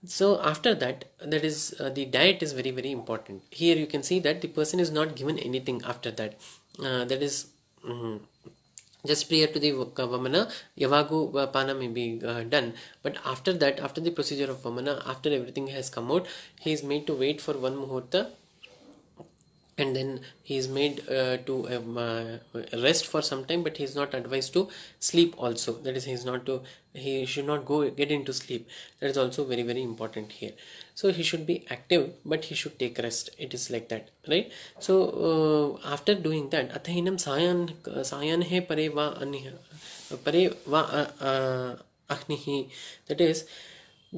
so after that that is uh, the diet is very very important here you can see that the person is not given anything after that uh, that is mm, just prior to the vamana yavagu uh, pana may be uh, done but after that after the procedure of vamana after everything has come out he is made to wait for one muhurta and then he is made uh, to um, uh, rest for some time but he is not advised to sleep also that is he is not to he should not go get into sleep that is also very very important here so he should be active but he should take rest it is like that right so uh, after doing that athainam sayan sayan he pare pareva anya uh, uh, that is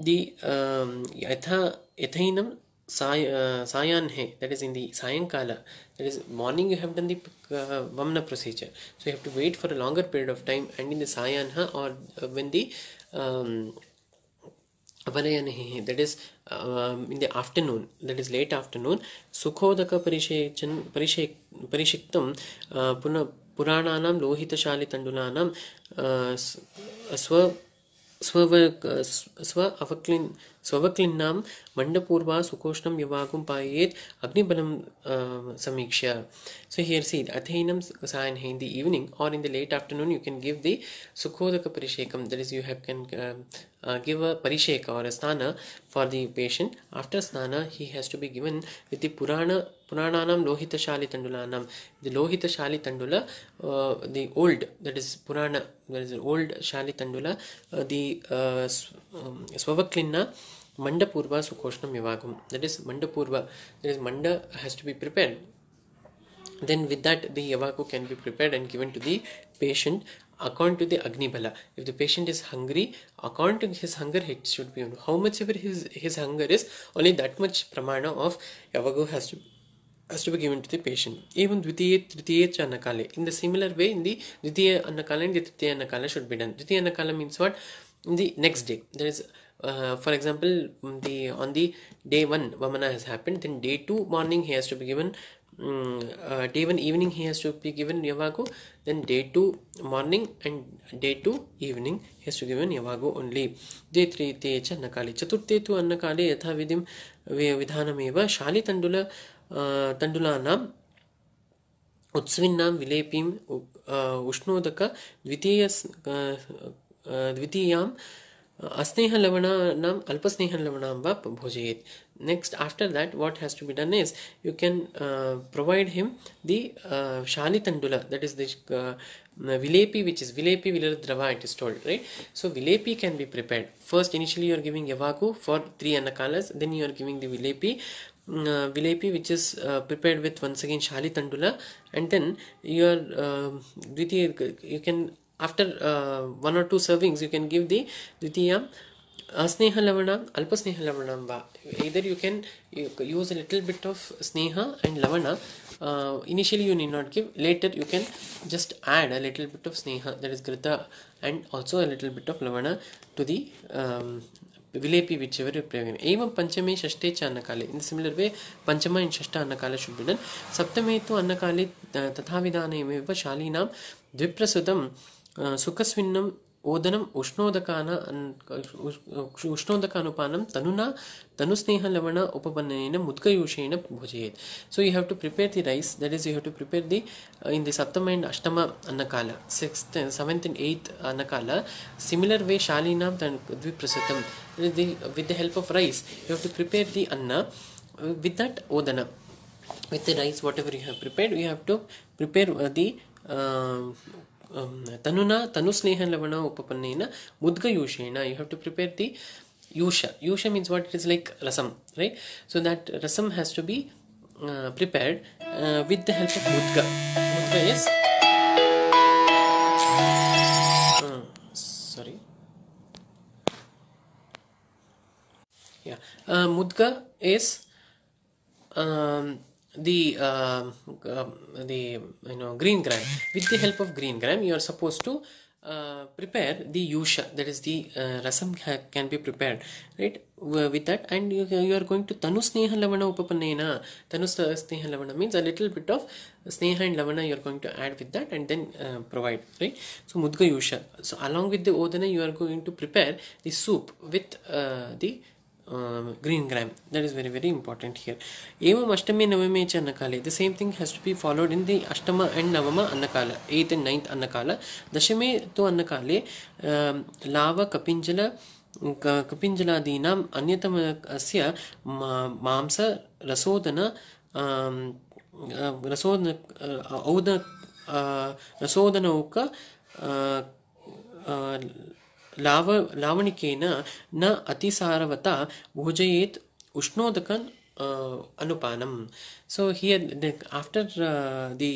the um, yatha say, uh, sayan hai, that is in the sayankala, that is morning you have done the uh, vamna procedure. So you have to wait for a longer period of time and in the sayanha or uh, when the um, apanayana he that is in the afternoon that is late afternoon सुखोदक परिषेचन परिषे परिषिक्त पुनः पुराणानां लोहितशालितण्डुलानां स्व स्व अवक्लिन स्वक्लिन्ना मंडपूर्वा सुकोष्ण विवाकुम पाए अग्निबल समीक्ष सो हियर सी अथैनम सायन in the evening or in the late afternoon you can give the sukhodaka parishekam that is you have can uh, give a parisheka or a sthana for the patient. After sthana, he has to be given with the Purana Purananam Lohita Shali Tandulanam. The Lohita Shali Tandula, uh, the old, that is Purana, that is old Shali Tandula, uh, the uh, um, Swavaklinna. Mandapurva Sukoshnam Yavagam. That is Mandapurva. That is Manda has to be prepared. Then with that the Yavaku can be prepared and given to the patient according to the Agnibala. If the patient is hungry, according to his hunger, it should be on how much ever his, his hunger is, only that much pramana of Yavago has to has to be given to the patient. Even Dvitiya, Tritiya, anakale In the similar way, in the Dvitiya anakale and the Tritiya Annakala should be done. Dvitiya anakala means what? In the next day. There is, uh, for example, the on the day 1, Vamana has happened. Then day 2 morning he has to be given Mm, uh, day 1 evening he has to be given yavago then day 2 morning and day 2 evening he has to be given yavago only day 3 te cha nakale chaturthe tu annakale yatha vidim vidhanameva shali tandula uh, tandulanam उत्सविन्नां विलेपीं उष्णोदक द्वितीय द्वितीयां Asnehalavanan alpasnehalavanam va bhojayet. Next, after that, what has to be done is you can uh, provide him the uh, tandula that is the uh, vilepi, which is vilepi viladrava, it is told, right? So, vilepi can be prepared. First, initially you are giving yavaku for three anakalas, then you are giving the vilepi, mm, uh, vilepi which is uh, prepared with once again shali tandula and then your uh, you can after uh, one or two servings you can give the dvitiyam asneha lavanam alpa sneha lavanam va either you can use a little bit of sneha and lavana uh, initially you need not give later you can just add a little bit of sneha that is grita and also a little bit of lavana to the um, Vilepi whichever you pray. Evam Panchame Shashte cha Annakale. In similar way, Panchama and Shashta Annakala should be done. Saptame tu Annakale Tathavidane Meva Shalinam Dviprasudam ಸುಖಸ್ವಿನ್ನಂ ಓದನಂ ಉಷ್ಣೋದಕಾನ ಅನ್ ಉಷ್ಣೋದಕಾನುಪಾನಂ ತನುನಾ ತನು ಸ್ನೇಹ ಲವಣ ಉಪಬನ್ನನೇನ ಮುದ್ಗಯೂಷೇಣ ಭೋಜಯೇತ್ so you have to prepare the rice that is you have to prepare the in the saptama and ashtama annakala sixth seventh and eighth annakala similar way ಶಾಲೀನಾಂ ದ್ವಿಪ್ರಸತಂ the with the help of rice you have to prepare the anna with that odana with the rice whatever you have prepared you have to prepare the तनुना लवण उपपन्न मुद्गयूषेण you have to prepare the yusha yusha mean what it is like rasam right so that rasam has to be prepared with the help of mudga mudga is mudga is the uh, the you know green gram with the help of green gram you are supposed to uh, prepare the yusha that is the uh, rasam can be prepared right with that and you, you are going to tanu lavana upapanena tanu lavana means a little bit of sneha and lavana you are going to add with that and then uh, provide right so mudga yusha so along with the odana you are going to prepare the soup with uh, the Um, green gram that is very very important here evam ashtame navame cha annakale the same thing has to be followed in the ashtama and navama annakala eighth and ninth annakala dashame to annakale um, lava kapinjala कपिञ्जलादीनाम् अन्यतम अस्य मांस रसोदन रसोदन औद रसोदनौक Lava, na ati ನ ಅತಿಸಾರವತ ಭೋಜಯೇತ್ ಉಷ್ಣೋದಕನ್ anupanam. So here, after uh, the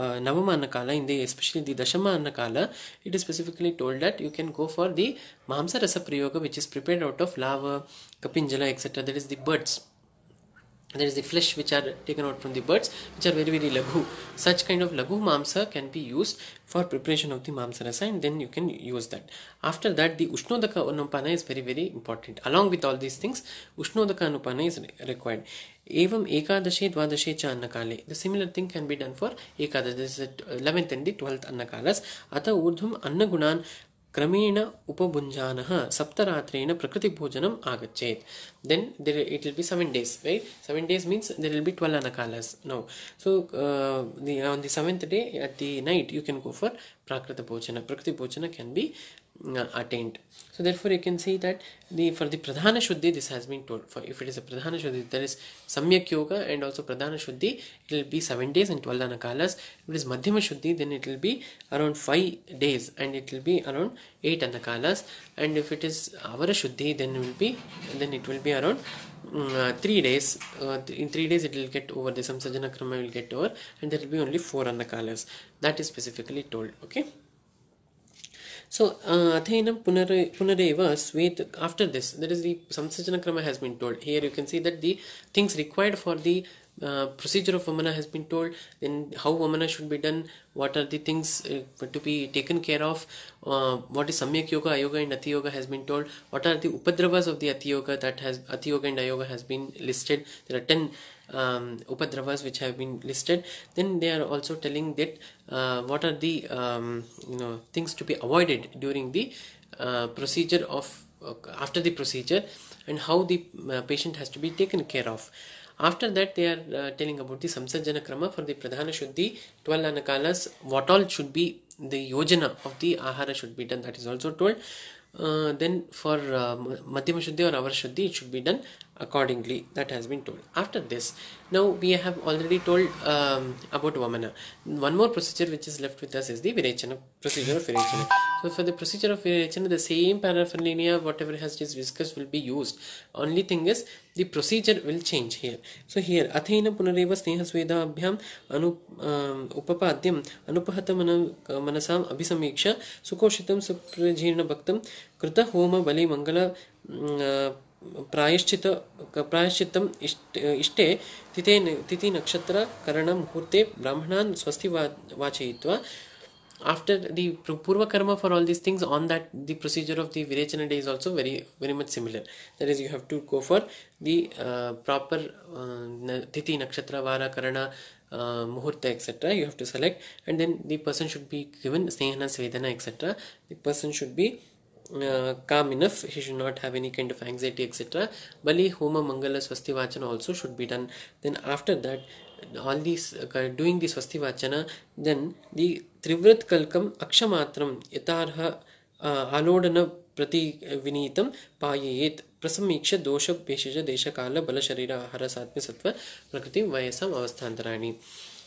uh, Navamanakala, in the especially the Dashamanakala, it is specifically told that you can go for the Mahamsa rasapriyoga, which is prepared out of lava, kapinjala, etc. That is the birds. there is the flesh which are taken out from the birds which are very very laghu such kind of laghu mamsa can be used for preparation of the mamsa rasa and then you can use that after that the ushnodaka anupana is very very important along with all these things ushnodaka anupana is required एवं एकादशे द्वादशे च अन्नकाले the similar thing can be done for ekadasha eleventh and the twelfth annakalas अतः ऊर्धम अन्नगुणान ಕ್ರಮೇಣ ಉಪಭುಂಜಾನ ಸಪ್ತರಾತ್ರೇಣ ಪ್ರಕೃತಿ ಭೋಜನ ಆಗಚೇತ್ then there it will be seven days right seven days means there will be twelve annakalas now so the on the seventh day at the night you can go for prakrita bhojana prakriti bhojana can be Uh, attained. So therefore you can see that the for the Pradhana Shuddhi this has been told. For if it is a Pradhana Shuddhi there is Samyak Yoga and also Pradhana Shuddhi it will be 7 days and 12 Anakalas. If it is Madhyama Shuddhi then it will be around 5 days and it will be around 8 Anakalas and if it is Avara Shuddhi then it will be then it will be around mm, uh, 3 days uh, in 3 days it will get over the Samsajana Krama will get over and there will be only 4 Anakalas that is specifically told okay. So uh, Punareva Svet after this that is the Samsajana Krama has been told. Here you can see that the things required for the uh, procedure of vamana has been told then how vamana should be done what are the things uh, to be taken care of uh, what is samyak yoga ayoga and Athi yoga has been told what are the upadravas of the Athi yoga that has Athi yoga and ayoga has been listed there are 10 um, upadravas which have been listed then they are also telling that uh, what are the um, you know things to be avoided during the uh, procedure of uh, after the procedure and how the uh, patient has to be taken care of after that they are uh, telling about the samsarjana krama for the pradhana shuddhi 12 anakalas what all should be the yojana of the ahara should be done that is also told uh, then for uh, Madhyama Shuddhi or Avara Shuddhi, it should be done accordingly. That has been told. After this, now we have already told um, about Vamana. One more procedure which is left with us is the Virechana procedure of Virechana. So for the procedure of variation, the same paraphernalia, whatever has just discussed will be used. Only thing is, the procedure will change here. So here, athena punareva sneha abhyam anu uh, upapadyam anupahata manasam abhisameksha sukoshitam suprajirna bhaktam krita homa bali mangala uh, प्रायश्चित प्रायश्चितम इष्ट इष्टे तिथे तिथि नक्षत्र करण मुहूर्ते ब्राह्मणान् स्वस्ति वा वाचयित्वा after the purva karma for all these things on that the procedure of the virechana day is also very very much similar that is you have to go for the uh, proper uh, nakshatra vara karana uh, muhurta etc you have to select and then the person should be given snehana svedana etc the person should be uh, calm enough he should not have any kind of anxiety etc bali homa mangala swasti vachana also should be done then after that all these uh, doing this swasti vachana then the trivrat kalkam akshamatram yatarha uh, alodana prati प्रति विनीतं पाययेत् प्रसमीक्ष्य दोषपेशज देशकाल bala sharira ahara satme sattva prakriti vayasam avasthantarani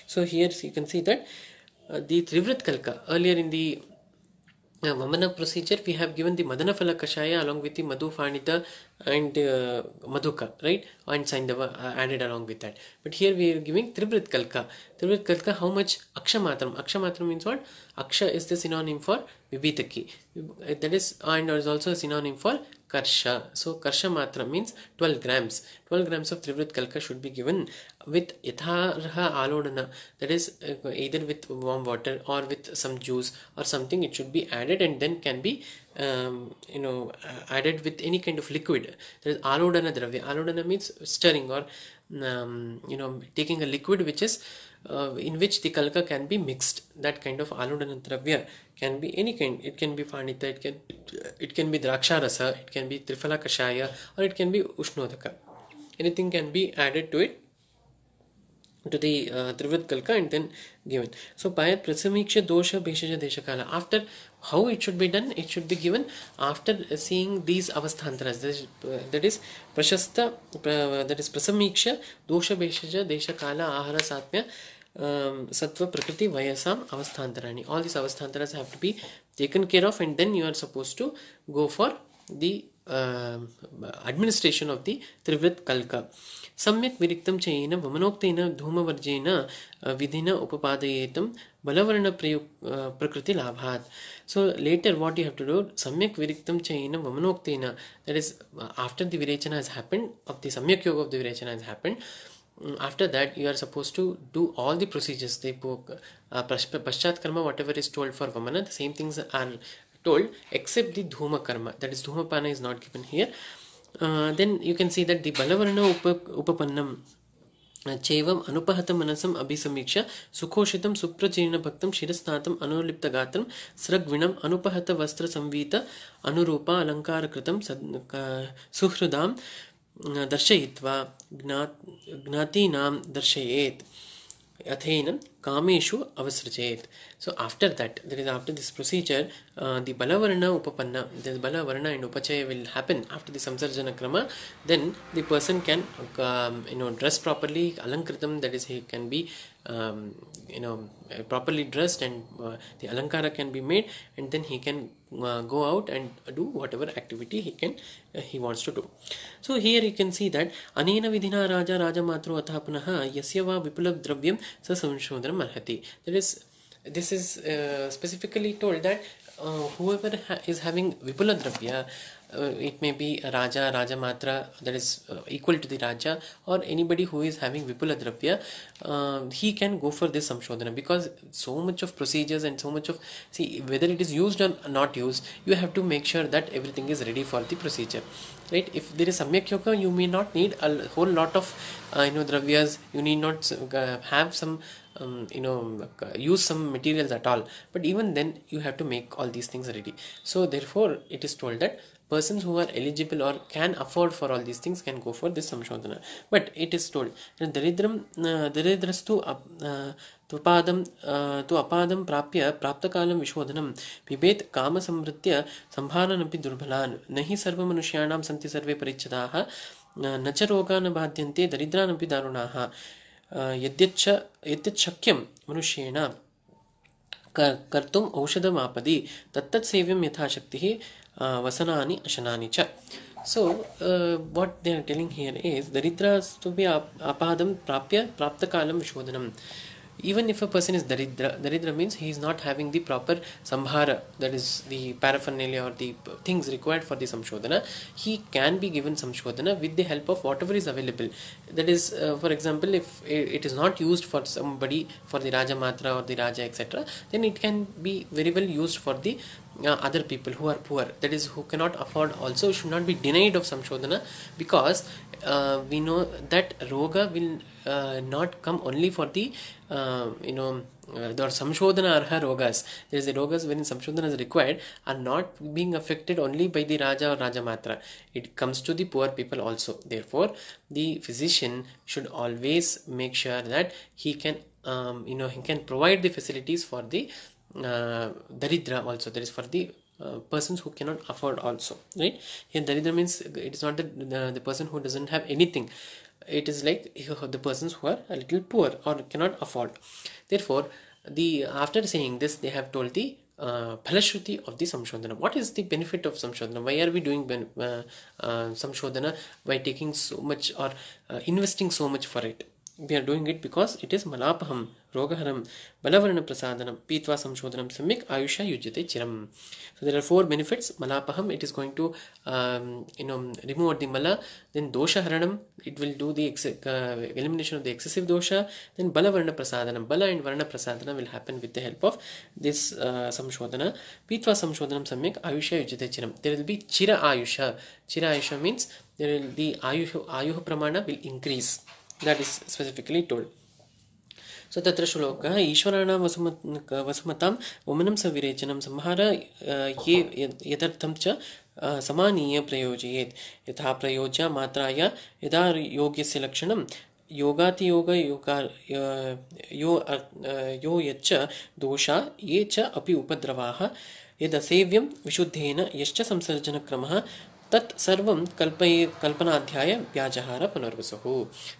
so here you can see that uh, the trivrat kalka earlier in the Now, Vamana procedure, we have given the Madana Phala Kashaya along with the Madhu Phanita and uh, Madhuka, right? And Saindava uh, added along with that. But here we are giving Tribrit Kalka. Tribrit Kalka, how much Akshamatram? Akshamatram means what? Aksha is the synonym for Vibhitaki. That is, and is also a synonym for karsha. So karsha matra means 12 grams. 12 grams of trivrit kalka should be given with yatharha alodana that is uh, either with warm water or with some juice or something it should be added and then can be um, you know uh, added with any kind of liquid there is alodana dravya alodana means stirring or um, you know taking a liquid which is uh, in which the kalka can be mixed that kind of aludana can be any kind it can be phanita it can it can be draksha rasa it can be trifala kashaya or it can be ushnodaka anything can be added to it to the trivrit uh, Kalka and then given. So Payat Prasamiksha Dosha Bheshaja Deshakala. After how it should be done, it should be given after seeing these avasthantras That is, Prashasta, that is Prasamiksha Dosha Bheshaja Deshakala Ahara Satmya um, sattva, prakriti, vayasam, avasthantarani. All these avasthantaras have to be taken care of, and then you are supposed to go for the uh, administration of the trivrit kalka त्रिवृत कल्क सम्यक् विरिक्तं चयेन वमनोक्तेन धूमवर्जेन विधिन उपपादयेतं बलवर्णप्रयु प्रकृतिलाभात् so later what you have to do सम्यक् विरिक्तं चयेन वमनोक्तेन that is after the virechana has happen of the samyak yoga of the virechana has happen after that you are supposed to do all the procedures they book uh, paschat karma whatever is told for vamana the same things are told except the dhuma karma that is dhumapana is not given here uh, then you can see that the balavarna upa, upapannam चैवम अनुपहत मनसम अभिसमीक्ष सुखोषितम सुप्रचीर्ण भक्तम क्षीरस्नातम अनुलिप्त गात्रम सृग्विणम अनुपहत वस्त्र संवीत अनुरूपा अलंकार कृतम सुहृदाम दर्शयित्वा ज्ञा ज्ञातीनां दर्शयेत् अथेन kameshu avasrajayet. So after that, that is after this procedure, uh, the balavarna upapanna, this balavarna and upachaya will happen after the samsarjana krama. Then the person can um, you know dress properly, alankritam, that is he can be um, you know properly dressed and uh, the alankara can be made and then he can uh, go out and do whatever activity he can uh, he wants to do so here you can see that anena vidhina raja raja matru athapunaha yasya va vipulam dravyam sa samshodhanam there is, that is this is uh, specifically told that uh, whoever ha is having vipula dravya uh, it may be a raja raja matra that is uh, equal to the raja or anybody who is having vipula dravya uh, he can go for this samshodhana because so much of procedures and so much of see whether it is used or not used you have to make sure that everything is ready for the procedure right if there is samyak yoga you may not need a whole lot of uh, you know dravyas you need not have some um, you know like, uh, use some materials at all but even then you have to make all these things ready so therefore it is told that persons who are eligible or can afford for all these things can go for this samshodhana but it is told that daridram daridrastu त्वपादं तु अपादं प्राप्य प्राप्तकालं विशोधनं पिबेत् कामसंवृत्य सम्भारनपि दुर्बलान् न हि सर्वमनुष्याणां सन्ति सर्वे परिच्छदाः न च रोगान् बाध्यन्ते दरिद्रानपि दारुणाः यद्य यद्यत् मनुष्येण कर् कर्तुम् औषधमापदि तत्तत् यथाशक्ति वसना अशना च so what they are telling here is दरिद्रास्तुभ्य आपादं प्राप्य प्राप्त प्राप्तकालं शोधनं even if a person is daridra, daridra means he is not having the proper samhara, that is the paraphernalia or the things required for the samshodhana, he can be given samshodhana with the help of whatever is available. That is, uh, for example, if it is not used for somebody for the Raja Matra or the Raja etc., then it can be very well used for the uh, other people who are poor that is who cannot afford also should not be denied of samshodhana because uh, we know that roga will uh, not come only for the uh, you know uh, there are samshodhana arha rogas there is the rogas wherein samshodhana is required are not being affected only by the raja or rajamatra it comes to the poor people also therefore the physician should always make sure that he can um, you know he can provide the facilities for the uh, daridra also that is for the uh, persons who cannot afford also right here daridra means it is not the, the, uh, the person who doesn't have anything it is like the persons who are a little poor or cannot afford therefore the after saying this they have told the uh, Phalashruti of the Samshodhana. What is the benefit of Samshodhana? Why are we doing ben, uh, uh, Samshodhana by taking so much or uh, investing so much for it? we are doing it because it is malapaham, rogaharam, balavarana prasadanam, pitva samshodhanam samyak ayusha yujyate chiram. So there are four benefits. Malapaham, it is going to um, you know remove the mala. Then dosha haranam, it will do the uh, elimination of the excessive dosha. Then balavarana prasadanam, bala and varana prasadana will happen with the help of this uh, samshodhana. Pitva samshodhanam samyak ayusha yujyate chiram. There will be chira ayusha. Chira ayusha means there will the ayuh ayuh pramana will increase. that is specifically told. स तत्र श्लोकः ईश्वराणां वसुमत वसुमतां वमनं सविरेचनं संहार ये यदर्थं च समानीय प्रयोजयेत् यथा प्रयोज्य मात्राय यदा योग्यस्य लक्षणं योगातियोग योग यो यो यच्च दोषा ये च अपि उपद्रवाः यदसेव्यं विशुद्धेन यश्च संसर्जनक्रमः तत्सर्व कल्प कल्पनाध्याय व्याजहार पुनर्वसुह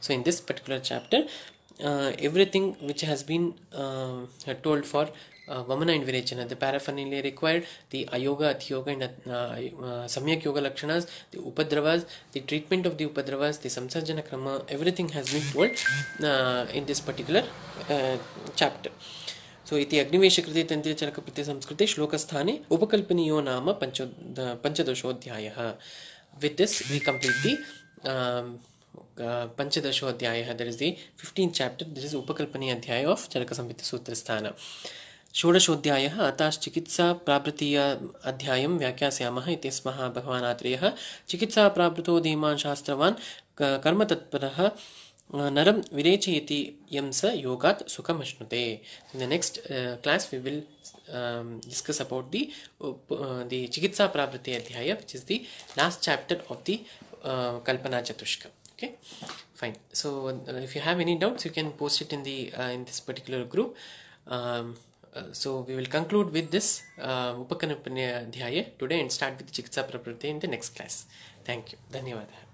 so in this particular chapter everything which has been told for vamana and virechana the पैराफनिले required the ayoga atiyoga and samyak yoga लक्षण दि उपद्रवाज दि treatment of the उपद्रवाज the samsarjana krama everything has been told in this particular chapter so इति अग्निवेशकृते तन्त्रीचरककृते संस्कृते श्लोकस्थाने उपकलो नाम पञ्च पंचदशोध्याय with this we complete the पंचदशोध्याय that is the fifteen chapter this is Upakalpaniya Adhyaya of चरक संहित सूत्रस्थान षोडशोध्याय षोडशोऽध्यायः अतश्चिकित्साप्राभृतीय अध्यायं व्याख्यास्यामः इति भगवान आत्रेय चिकित्सा चिकित्साप्राभृतो धीमा शास्त्रवान् कर्मतत्परः नरम विरेचयति यम स योगा सुखमश्नुते in the next class we will discuss about the the Chikitsa Pravritti Adhyaya which is the last chapter of the Kalpana Chatushka okay fine so if you have any doubts you can post it in the in this particular group so we will conclude with this उपकन adhyaya today and start with Chikitsa Pravritti in the next class thank you धन्यवाद